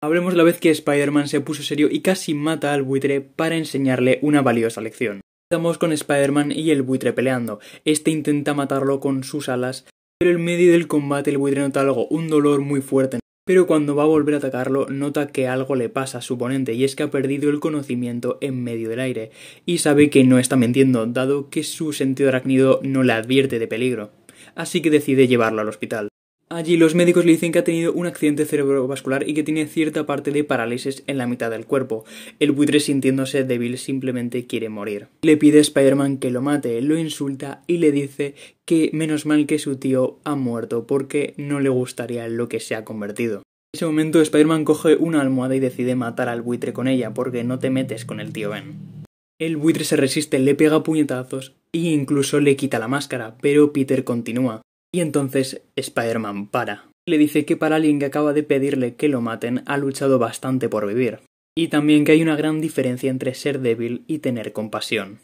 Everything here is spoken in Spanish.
Hablemos la vez que Spider-Man se puso serio y casi mata al buitre para enseñarle una valiosa lección. Estamos con Spider-Man y el buitre peleando. Este intenta matarlo con sus alas, pero en medio del combate el buitre nota algo, un dolor muy fuerte. Pero cuando va a volver a atacarlo, nota que algo le pasa a su oponente y es que ha perdido el conocimiento en medio del aire. Y sabe que no está mintiendo, dado que su sentido arácnido no le advierte de peligro. Así que decide llevarlo al hospital. Allí los médicos le dicen que ha tenido un accidente cerebrovascular y que tiene cierta parte de parálisis en la mitad del cuerpo. El buitre sintiéndose débil simplemente quiere morir. Le pide a Spider-Man que lo mate, lo insulta y le dice que menos mal que su tío ha muerto porque no le gustaría lo que se ha convertido. En ese momento Spider-Man coge una almohada y decide matar al buitre con ella porque no te metes con el tío Ben. El buitre se resiste, le pega puñetazos e incluso le quita la máscara, pero Peter continúa. Y entonces Spider-Man para. Le dice que para alguien que acaba de pedirle que lo maten ha luchado bastante por vivir. Y también que hay una gran diferencia entre ser débil y tener compasión.